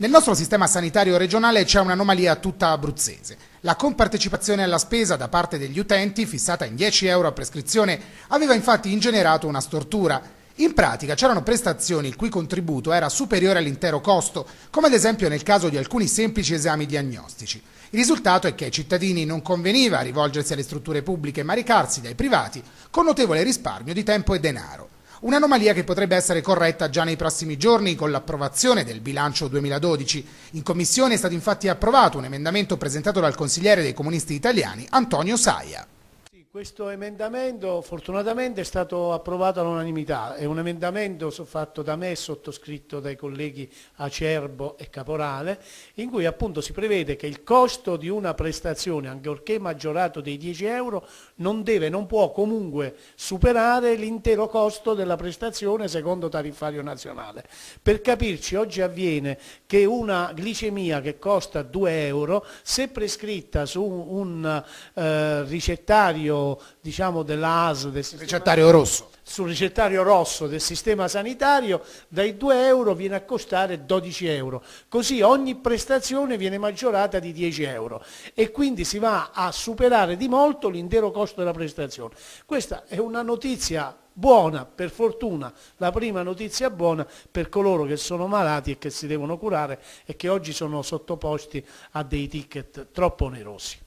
Nel nostro sistema sanitario regionale c'è un'anomalia tutta abruzzese. La compartecipazione alla spesa da parte degli utenti, fissata in 10 euro a prescrizione, aveva infatti ingenerato una stortura. In pratica c'erano prestazioni il cui contributo era superiore all'intero costo, come ad esempio nel caso di alcuni semplici esami diagnostici. Il risultato è che ai cittadini non conveniva rivolgersi alle strutture pubbliche ma ricarsi dai privati, con notevole risparmio di tempo e denaro. Un'anomalia che potrebbe essere corretta già nei prossimi giorni con l'approvazione del bilancio 2012. In commissione è stato infatti approvato un emendamento presentato dal consigliere dei comunisti italiani Antonio Saia. Questo emendamento fortunatamente è stato approvato all'unanimità, è un emendamento fatto da me, sottoscritto dai colleghi Acerbo e Caporale, in cui appunto si prevede che il costo di una prestazione, ancorché maggiorato dei 10 euro, non deve, non può comunque superare l'intero costo della prestazione secondo tariffario nazionale. Per capirci, oggi avviene che una glicemia che costa 2 euro, se prescritta su un eh, ricettario mandato diciamo, dell'AS, del ricettario rosso. sul ricettario rosso del sistema sanitario, dai 2 euro viene a costare 12 euro. Così ogni prestazione viene maggiorata di 10 euro e quindi si va a superare di molto l'intero costo della prestazione. Questa è una notizia buona, per fortuna, la prima notizia buona per coloro che sono malati e che si devono curare e che oggi sono sottoposti a dei ticket troppo onerosi.